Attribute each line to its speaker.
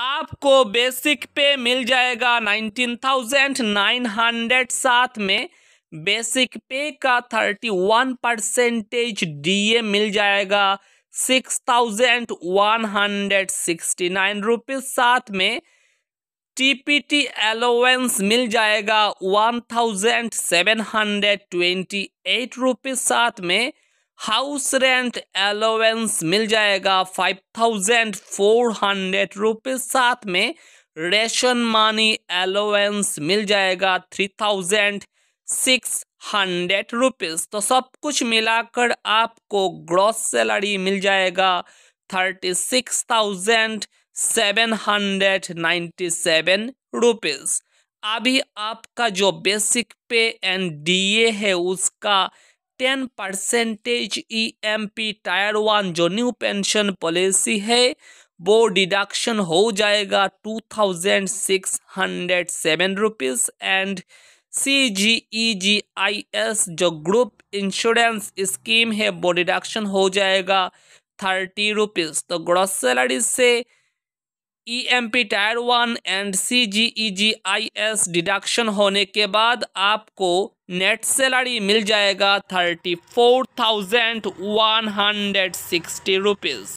Speaker 1: आपको बेसिक पे मिल जाएगा नाइनटीन थाउजेंड नाइन हंड्रेड साथ में बेसिक पे का थर्टी वन परसेंटेज डी मिल जाएगा six thousand one hundred sixty nine rupees साथ में टी पी टी एलोवेंस मिल जाएगा one thousand seven hundred twenty eight rupees साथ में हाउस रेंट एलोवेंस मिल जाएगा five thousand four hundred rupees साथ में रेशन मानी एलोवेंस मिल जाएगा three thousand six hundred rupees तो सब कुछ मिलाकर आपको ग्रॉस सैलरी मिल जाएगा thirty six thousand seven hundred ninety seven rupees अभी आपका जो बेसिक पे एंड डीए है उसका ten percentage E M P tier one जो न्यू पेंशन पॉलिसी है वो डिडक्शन हो जाएगा two thousand six hundred seven rupees and C G E G I S जो ग्रुप इंश्योरेंस स्कीम है वो डिडक्शन हो जाएगा थर्टी रुपीज़ तो ग्रॉस सैलरी से P tier one and C G E G I S deduction होने के बाद आपको नेट सैलरी मिल जाएगा thirty four thousand one hundred sixty rupees